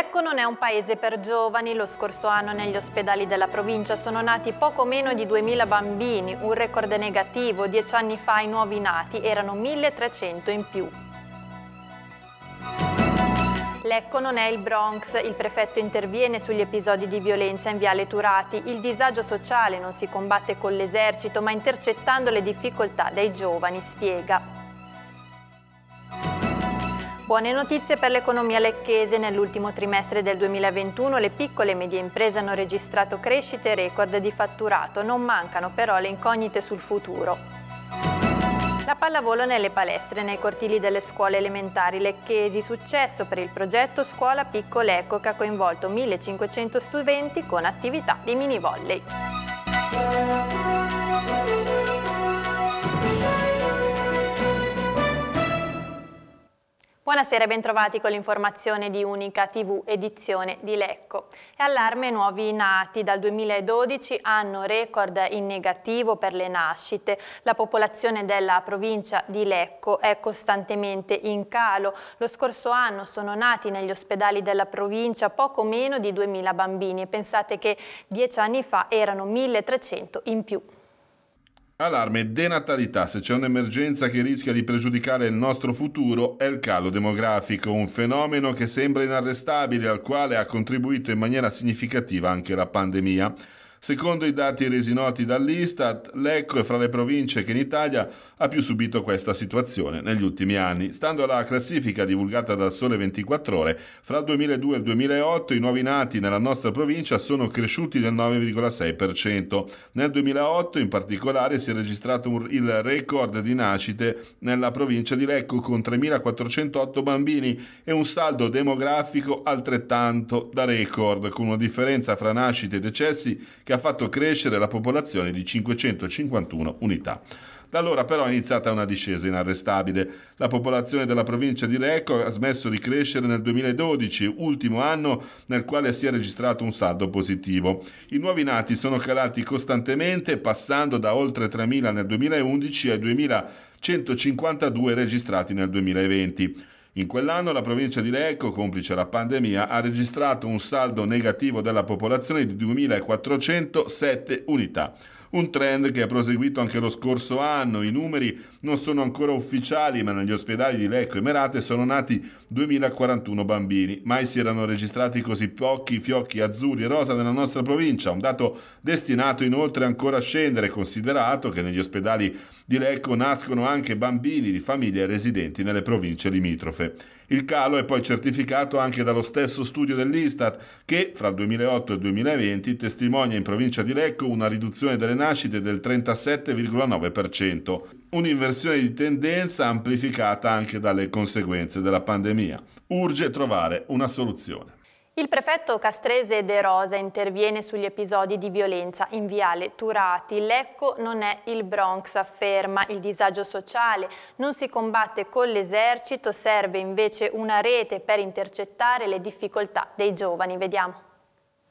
Lecco non è un paese per giovani, lo scorso anno negli ospedali della provincia sono nati poco meno di 2000 bambini, un record negativo, dieci anni fa i nuovi nati erano 1300 in più. Lecco non è il Bronx, il prefetto interviene sugli episodi di violenza in Viale Turati, il disagio sociale non si combatte con l'esercito ma intercettando le difficoltà dei giovani, spiega. Buone notizie per l'economia lecchese. Nell'ultimo trimestre del 2021 le piccole e medie imprese hanno registrato crescite record di fatturato. Non mancano però le incognite sul futuro. La pallavolo nelle palestre, nei cortili delle scuole elementari lecchesi, successo per il progetto Scuola Piccoleco che ha coinvolto 1500 studenti con attività di mini volley. Buonasera e bentrovati con l'informazione di Unica TV edizione di Lecco. E allarme nuovi nati dal 2012 anno record in negativo per le nascite. La popolazione della provincia di Lecco è costantemente in calo. Lo scorso anno sono nati negli ospedali della provincia poco meno di 2000 bambini e pensate che dieci anni fa erano 1300 in più. Allarme denatalità, se c'è un'emergenza che rischia di pregiudicare il nostro futuro è il calo demografico, un fenomeno che sembra inarrestabile al quale ha contribuito in maniera significativa anche la pandemia. Secondo i dati resi noti dall'Istat, Lecco è fra le province che in Italia ha più subito questa situazione negli ultimi anni. Stando alla classifica divulgata dal Sole 24 Ore, fra il 2002 e il 2008 i nuovi nati nella nostra provincia sono cresciuti del 9,6%. Nel 2008 in particolare si è registrato un, il record di nascite nella provincia di Lecco con 3.408 bambini e un saldo demografico altrettanto da record, con una differenza fra nascite e decessi che ha fatto crescere la popolazione di 551 unità. Da allora però è iniziata una discesa inarrestabile. La popolazione della provincia di Recco ha smesso di crescere nel 2012, ultimo anno nel quale si è registrato un saldo positivo. I nuovi nati sono calati costantemente, passando da oltre 3.000 nel 2011 ai 2.152 registrati nel 2020. In quell'anno la provincia di Lecco, complice la pandemia, ha registrato un saldo negativo della popolazione di 2.407 unità un trend che ha proseguito anche lo scorso anno. I numeri non sono ancora ufficiali, ma negli ospedali di Lecco e Merate sono nati 2041 bambini. Mai si erano registrati così pochi fiocchi azzurri e rosa nella nostra provincia, un dato destinato inoltre ancora a scendere, considerato che negli ospedali di Lecco nascono anche bambini di famiglie residenti nelle province limitrofe. Il calo è poi certificato anche dallo stesso studio dell'Istat che fra il 2008 e il 2020 testimonia in provincia di Lecco una riduzione delle nascite del 37,9%, un'inversione di tendenza amplificata anche dalle conseguenze della pandemia. Urge trovare una soluzione. Il prefetto castrese De Rosa interviene sugli episodi di violenza in Viale Turati. Lecco non è il Bronx, afferma. Il disagio sociale non si combatte con l'esercito, serve invece una rete per intercettare le difficoltà dei giovani. Vediamo.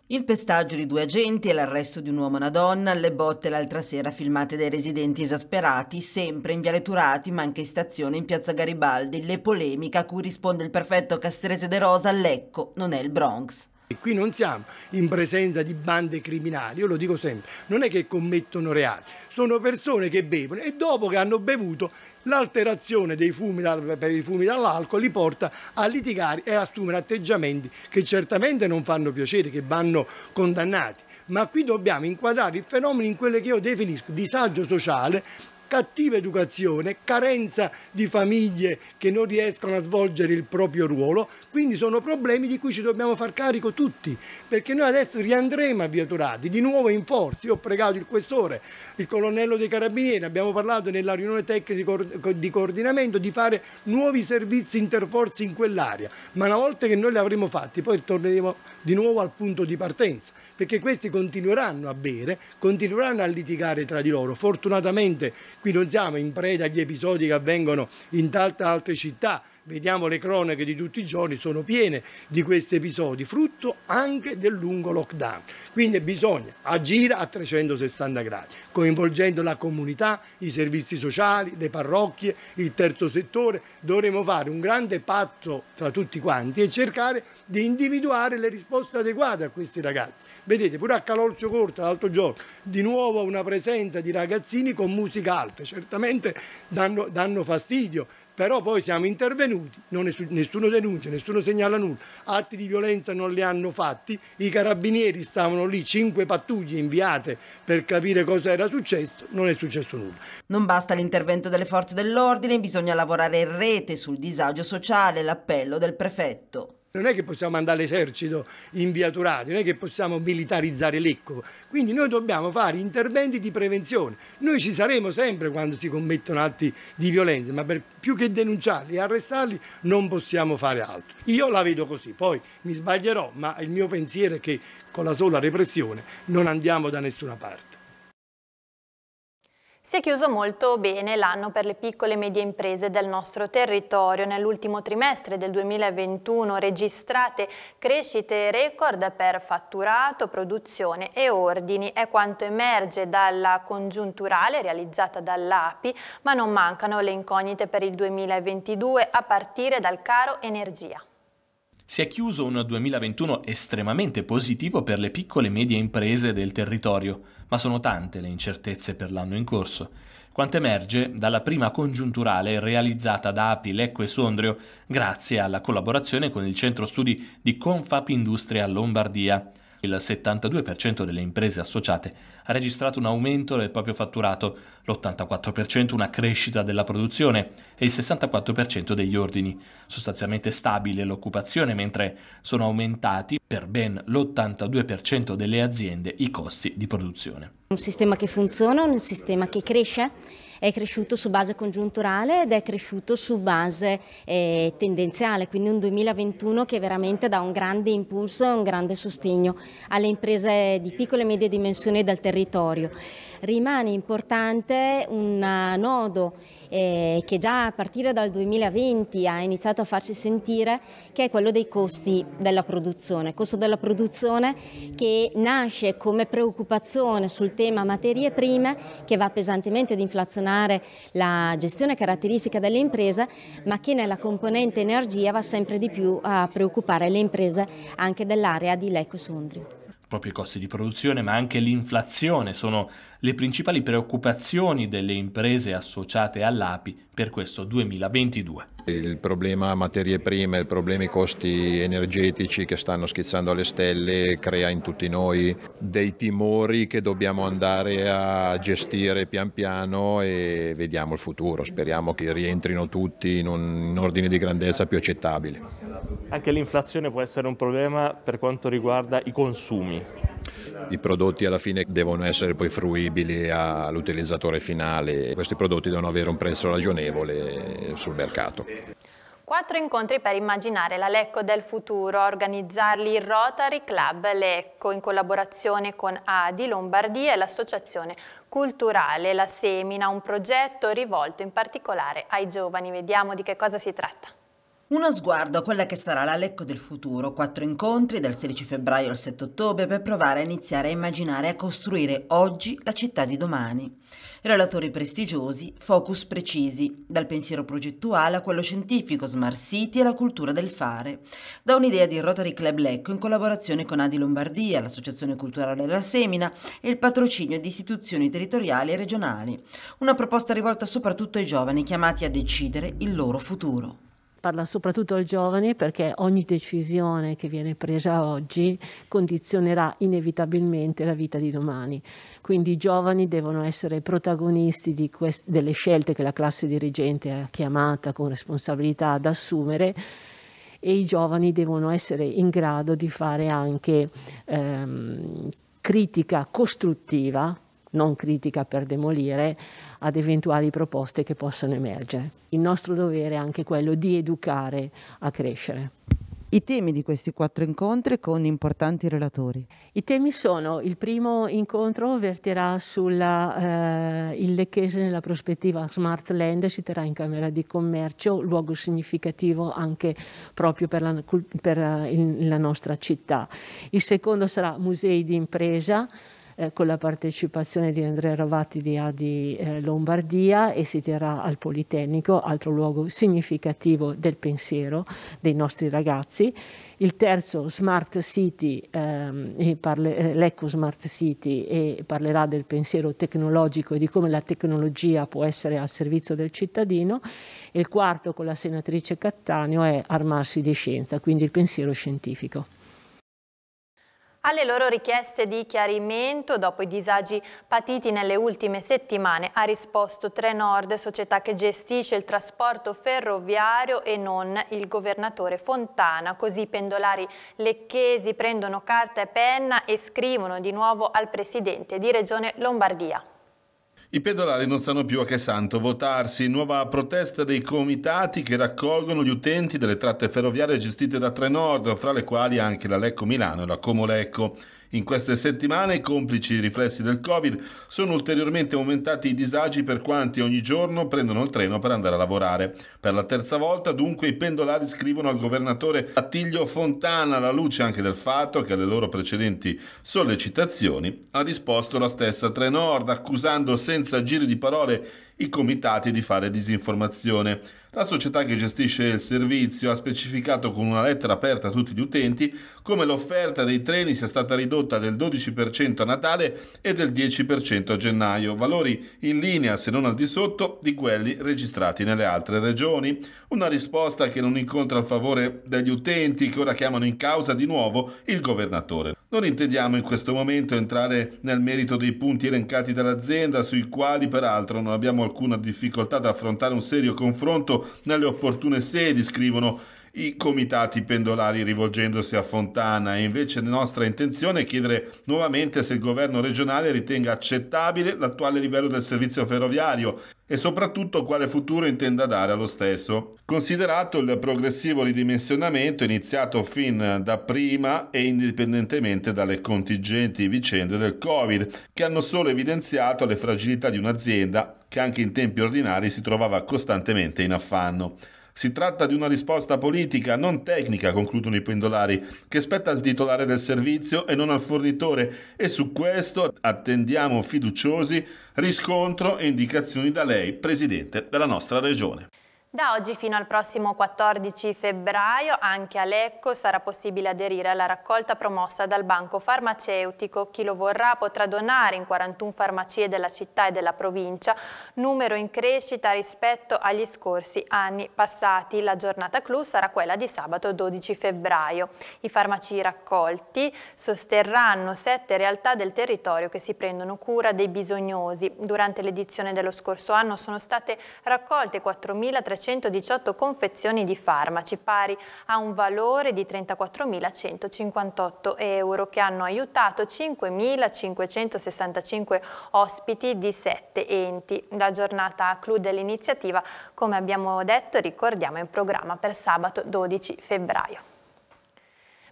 Il pestaggio di due agenti e l'arresto di un uomo e una donna, le botte l'altra sera filmate dai residenti esasperati, sempre in Viale Turati ma anche in stazione in Piazza Garibaldi, le polemiche a cui risponde il perfetto Castrese De Rosa, Lecco non è il Bronx. E qui non siamo in presenza di bande criminali, io lo dico sempre, non è che commettono reati, sono persone che bevono e dopo che hanno bevuto l'alterazione dei fumi per i fumi dall'alcol li porta a litigare e assumere atteggiamenti che certamente non fanno piacere, che vanno condannati ma qui dobbiamo inquadrare il fenomeno in quello che io definisco disagio sociale cattiva educazione, carenza di famiglie che non riescono a svolgere il proprio ruolo, quindi sono problemi di cui ci dobbiamo far carico tutti, perché noi adesso riandremo a Via Turati, di nuovo in forza, io ho pregato il questore, il colonnello dei carabinieri, abbiamo parlato nella riunione tecnica di coordinamento di fare nuovi servizi interforzi in quell'area, ma una volta che noi li avremo fatti poi torneremo di nuovo al punto di partenza, perché questi continueranno a bere, continueranno a litigare tra di loro, fortunatamente Qui non siamo in preda agli episodi che avvengono in tante altre città, vediamo le cronache di tutti i giorni, sono piene di questi episodi, frutto anche del lungo lockdown. Quindi bisogna agire a 360 gradi, coinvolgendo la comunità, i servizi sociali, le parrocchie, il terzo settore. Dovremo fare un grande patto tra tutti quanti e cercare di individuare le risposte adeguate a questi ragazzi. Vedete, pure a Calorcio Corta l'altro giorno, di nuovo una presenza di ragazzini con musica alta, certamente danno, danno fastidio, però poi siamo intervenuti, nessuno denuncia, nessuno segnala nulla, atti di violenza non li hanno fatti, i carabinieri stavano lì, cinque pattuglie inviate per capire cosa era successo, non è successo nulla. Non basta l'intervento delle forze dell'ordine, bisogna lavorare in rete sul disagio sociale, l'appello del prefetto. Non è che possiamo mandare l'esercito in via Turati, non è che possiamo militarizzare l'Ecco. Quindi noi dobbiamo fare interventi di prevenzione. Noi ci saremo sempre quando si commettono atti di violenza, ma per più che denunciarli e arrestarli non possiamo fare altro. Io la vedo così, poi mi sbaglierò, ma il mio pensiero è che con la sola repressione non andiamo da nessuna parte. Si è chiuso molto bene l'anno per le piccole e medie imprese del nostro territorio. Nell'ultimo trimestre del 2021 registrate crescite record per fatturato, produzione e ordini. È quanto emerge dalla congiunturale realizzata dall'API, ma non mancano le incognite per il 2022 a partire dal caro energia. Si è chiuso un 2021 estremamente positivo per le piccole e medie imprese del territorio, ma sono tante le incertezze per l'anno in corso. Quanto emerge dalla prima congiunturale realizzata da API Lecco e Sondrio grazie alla collaborazione con il centro studi di Confap Industria Lombardia. Il 72% delle imprese associate ha registrato un aumento del proprio fatturato, l'84% una crescita della produzione e il 64% degli ordini. Sostanzialmente stabile l'occupazione, mentre sono aumentati per ben l'82% delle aziende i costi di produzione. Un sistema che funziona, un sistema che cresce è cresciuto su base congiunturale ed è cresciuto su base eh, tendenziale, quindi un 2021 che veramente dà un grande impulso e un grande sostegno alle imprese di piccole e medie dimensioni del territorio. Rimane importante un nodo eh, che già a partire dal 2020 ha iniziato a farsi sentire, che è quello dei costi della produzione. costo della produzione che nasce come preoccupazione sul tema materie prime, che va pesantemente ad inflazionare la gestione caratteristica delle imprese, ma che nella componente energia va sempre di più a preoccupare le imprese anche dell'area di Lecco Sondrio proprio i costi di produzione, ma anche l'inflazione sono le principali preoccupazioni delle imprese associate all'API per questo 2022. Il problema materie prime, il problema i costi energetici che stanno schizzando alle stelle crea in tutti noi dei timori che dobbiamo andare a gestire pian piano e vediamo il futuro. Speriamo che rientrino tutti in un ordine di grandezza più accettabile. Anche l'inflazione può essere un problema per quanto riguarda i consumi. I prodotti alla fine devono essere poi fruibili all'utilizzatore finale. Questi prodotti devono avere un prezzo ragionevole sul mercato. Quattro incontri per immaginare la Lecco del futuro, organizzarli il Rotary Club Lecco in collaborazione con ADI Lombardia e l'Associazione Culturale La Semina, un progetto rivolto in particolare ai giovani. Vediamo di che cosa si tratta. Uno sguardo a quella che sarà la Lecco del futuro, quattro incontri dal 16 febbraio al 7 ottobre per provare a iniziare a immaginare e a costruire oggi la città di domani. Relatori prestigiosi, focus precisi, dal pensiero progettuale a quello scientifico, smart city e la cultura del fare. Da un'idea di Rotary Club Lecco in collaborazione con Adi Lombardia, l'Associazione Culturale della Semina e il patrocinio di istituzioni territoriali e regionali. Una proposta rivolta soprattutto ai giovani chiamati a decidere il loro futuro parla soprattutto ai giovani perché ogni decisione che viene presa oggi condizionerà inevitabilmente la vita di domani. Quindi i giovani devono essere protagonisti queste, delle scelte che la classe dirigente è chiamata con responsabilità ad assumere e i giovani devono essere in grado di fare anche ehm, critica costruttiva non critica per demolire, ad eventuali proposte che possono emergere. Il nostro dovere è anche quello di educare a crescere. I temi di questi quattro incontri con importanti relatori. I temi sono, il primo incontro verterà sul eh, Lecchese nella prospettiva Smart Land, si terrà in Camera di Commercio, luogo significativo anche proprio per la, per eh, la nostra città. Il secondo sarà Musei di Impresa, eh, con la partecipazione di Andrea Ravatti di Adi eh, Lombardia e si terrà al Politecnico, altro luogo significativo del pensiero dei nostri ragazzi. Il terzo Smart City, ehm, parle, eh, l'Eco Smart City e parlerà del pensiero tecnologico e di come la tecnologia può essere al servizio del cittadino. E il quarto con la senatrice Cattaneo è armarsi di scienza, quindi il pensiero scientifico alle loro richieste di chiarimento dopo i disagi patiti nelle ultime settimane ha risposto Trenord, società che gestisce il trasporto ferroviario e non il governatore Fontana. Così i pendolari lecchesi prendono carta e penna e scrivono di nuovo al presidente di Regione Lombardia. I pedolari non sanno più a che santo votarsi, nuova protesta dei comitati che raccolgono gli utenti delle tratte ferroviarie gestite da Trenord, fra le quali anche la Lecco Milano e la Comolecco. In queste settimane, complici i riflessi del Covid, sono ulteriormente aumentati i disagi per quanti ogni giorno prendono il treno per andare a lavorare. Per la terza volta, dunque, i pendolari scrivono al governatore Attilio Fontana alla luce anche del fatto che alle loro precedenti sollecitazioni ha risposto la stessa Trenord, accusando senza giri di parole i comitati di fare disinformazione. La società che gestisce il servizio ha specificato con una lettera aperta a tutti gli utenti come l'offerta dei treni sia stata ridotta del 12% a Natale e del 10% a gennaio, valori in linea se non al di sotto di quelli registrati nelle altre regioni. Una risposta che non incontra il favore degli utenti che ora chiamano in causa di nuovo il governatore. Non intendiamo in questo momento entrare nel merito dei punti elencati dall'azienda, sui quali peraltro non abbiamo alcuna difficoltà ad affrontare un serio confronto nelle opportune sedi, scrivono i comitati pendolari rivolgendosi a Fontana e invece nostra intenzione è chiedere nuovamente se il governo regionale ritenga accettabile l'attuale livello del servizio ferroviario e soprattutto quale futuro intenda dare allo stesso, considerato il progressivo ridimensionamento iniziato fin da prima e indipendentemente dalle contingenti vicende del Covid, che hanno solo evidenziato le fragilità di un'azienda che anche in tempi ordinari si trovava costantemente in affanno. Si tratta di una risposta politica, non tecnica, concludono i pendolari, che spetta al titolare del servizio e non al fornitore e su questo attendiamo fiduciosi riscontro e indicazioni da lei, Presidente della nostra Regione. Da oggi fino al prossimo 14 febbraio anche a Lecco sarà possibile aderire alla raccolta promossa dal Banco Farmaceutico. Chi lo vorrà potrà donare in 41 farmacie della città e della provincia, numero in crescita rispetto agli scorsi anni passati. La giornata clou sarà quella di sabato 12 febbraio. I farmaci raccolti sosterranno sette realtà del territorio che si prendono cura dei bisognosi. Durante l'edizione dello scorso anno sono state raccolte 4.300 118 confezioni di farmaci, pari a un valore di 34.158 euro, che hanno aiutato 5.565 ospiti di sette enti. La giornata clou dell'iniziativa, come abbiamo detto, ricordiamo, in programma per sabato 12 febbraio.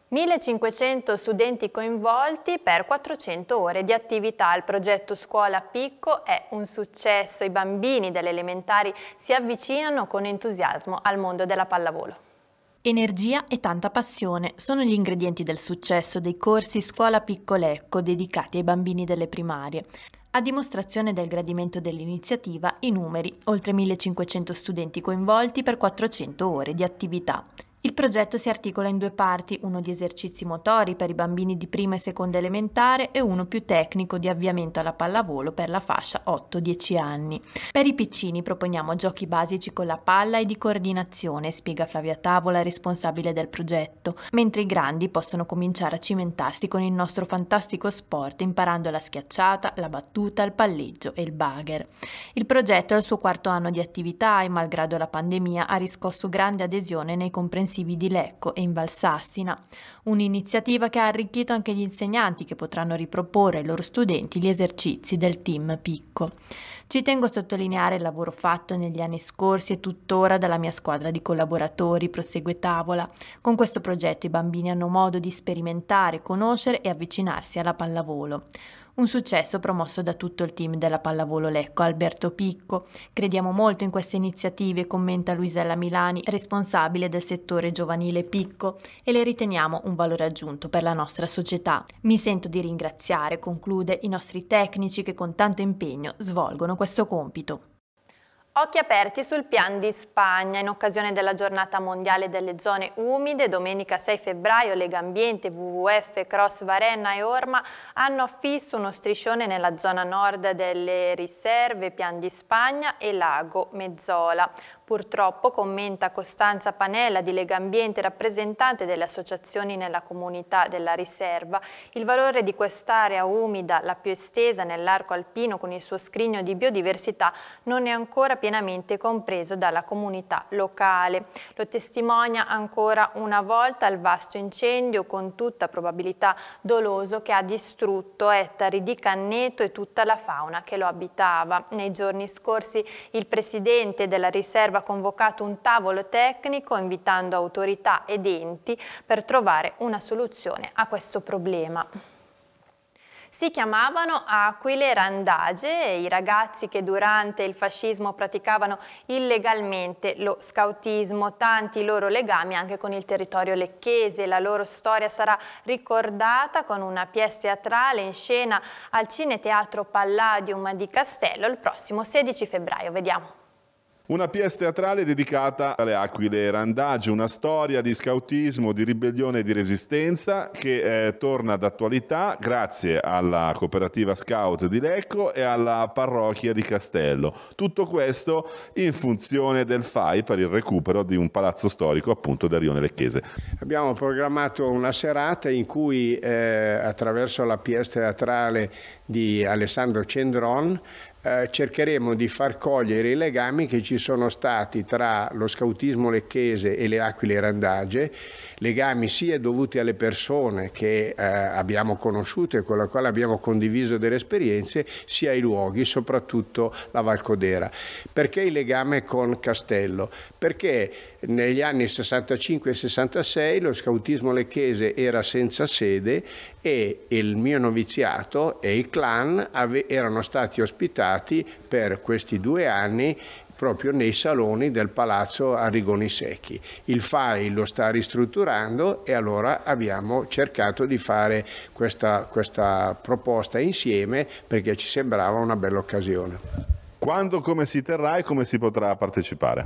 1500 studenti coinvolti per 400 ore di attività. Il progetto Scuola Picco è un successo. I bambini delle elementari si avvicinano con entusiasmo al mondo della pallavolo. Energia e tanta passione sono gli ingredienti del successo dei corsi Scuola Piccolecco dedicati ai bambini delle primarie. A dimostrazione del gradimento dell'iniziativa, i numeri, oltre 1500 studenti coinvolti per 400 ore di attività. Il progetto si articola in due parti, uno di esercizi motori per i bambini di prima e seconda elementare e uno più tecnico di avviamento alla pallavolo per la fascia 8-10 anni. Per i piccini proponiamo giochi basici con la palla e di coordinazione, spiega Flavia Tavola, responsabile del progetto, mentre i grandi possono cominciare a cimentarsi con il nostro fantastico sport imparando la schiacciata, la battuta, il palleggio e il bagger. Il progetto è al suo quarto anno di attività e malgrado la pandemia ha riscosso grande adesione nei comprensivi intensivi di Lecco e in Valsassina, un'iniziativa che ha arricchito anche gli insegnanti che potranno riproporre ai loro studenti gli esercizi del team Picco. Ci tengo a sottolineare il lavoro fatto negli anni scorsi e tuttora dalla mia squadra di collaboratori, prosegue Tavola. Con questo progetto i bambini hanno modo di sperimentare, conoscere e avvicinarsi alla pallavolo. Un successo promosso da tutto il team della Pallavolo Lecco, Alberto Picco. Crediamo molto in queste iniziative, commenta Luisella Milani, responsabile del settore giovanile Picco, e le riteniamo un valore aggiunto per la nostra società. Mi sento di ringraziare, conclude, i nostri tecnici che con tanto impegno svolgono questo compito. Occhi aperti sul pian di Spagna. In occasione della giornata mondiale delle zone umide, domenica 6 febbraio, Lega Ambiente, WWF, Cross Varenna e Orma hanno affisso uno striscione nella zona nord delle riserve Pian di Spagna e Lago Mezzola. Purtroppo, commenta Costanza Panella di Legambiente, rappresentante delle associazioni nella comunità della riserva, il valore di quest'area umida, la più estesa nell'arco alpino con il suo scrigno di biodiversità, non è ancora pienamente compreso dalla comunità locale. Lo testimonia ancora una volta il vasto incendio, con tutta probabilità doloso, che ha distrutto ettari di canneto e tutta la fauna che lo abitava. Nei giorni scorsi il presidente della riserva Conserva convocato un tavolo tecnico invitando autorità ed enti per trovare una soluzione a questo problema. Si chiamavano Aquile Randage i ragazzi che durante il fascismo praticavano illegalmente lo scautismo, tanti i loro legami anche con il territorio lecchese. La loro storia sarà ricordata con una pièce teatrale in scena al Cineteatro Palladium di Castello il prossimo 16 febbraio. Vediamo. Una pièce teatrale dedicata alle aquile randaggi, una storia di scautismo, di ribellione e di resistenza che eh, torna d'attualità grazie alla cooperativa scout di Lecco e alla parrocchia di Castello. Tutto questo in funzione del FAI per il recupero di un palazzo storico appunto da Rione Lecchese. Abbiamo programmato una serata in cui eh, attraverso la pièce teatrale di Alessandro Cendron, eh, cercheremo di far cogliere i legami che ci sono stati tra lo scautismo lecchese e le aquile randage, legami sia dovuti alle persone che eh, abbiamo conosciuto e con le quali abbiamo condiviso delle esperienze, sia ai luoghi, soprattutto la Valcodera. Perché il legame con Castello? perché negli anni 65 e 66 lo scautismo lecchese era senza sede e il mio noviziato e il clan erano stati ospitati per questi due anni proprio nei saloni del palazzo Arrigoni Secchi. Il FAI lo sta ristrutturando e allora abbiamo cercato di fare questa, questa proposta insieme perché ci sembrava una bella occasione. Quando, come si terrà e come si potrà partecipare?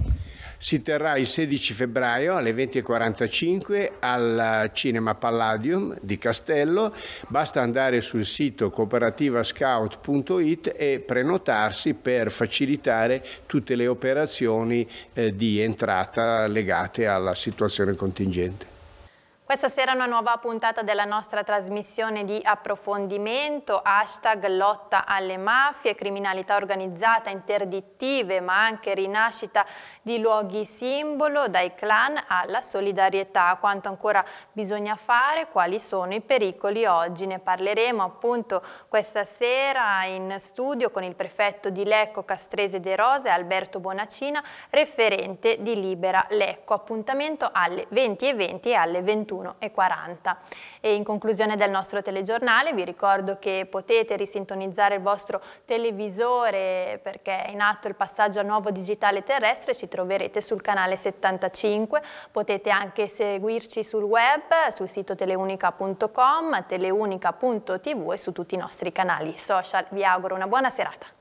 Si terrà il 16 febbraio alle 20.45 al Cinema Palladium di Castello. Basta andare sul sito cooperativascout.it e prenotarsi per facilitare tutte le operazioni eh, di entrata legate alla situazione contingente. Questa sera una nuova puntata della nostra trasmissione di approfondimento, hashtag lotta alle mafie, criminalità organizzata, interdittive, ma anche rinascita di luoghi simbolo, dai clan alla solidarietà, quanto ancora bisogna fare, quali sono i pericoli oggi. Ne parleremo appunto questa sera in studio con il prefetto di Lecco Castrese De Rose, Alberto Bonacina, referente di Libera Lecco. Appuntamento alle 20.20 e alle 21. 21.40. E in conclusione del nostro telegiornale vi ricordo che potete risintonizzare il vostro televisore perché è in atto il passaggio al nuovo digitale terrestre, ci troverete sul canale 75, potete anche seguirci sul web, sul sito teleunica.com, teleunica.tv e su tutti i nostri canali social. Vi auguro una buona serata.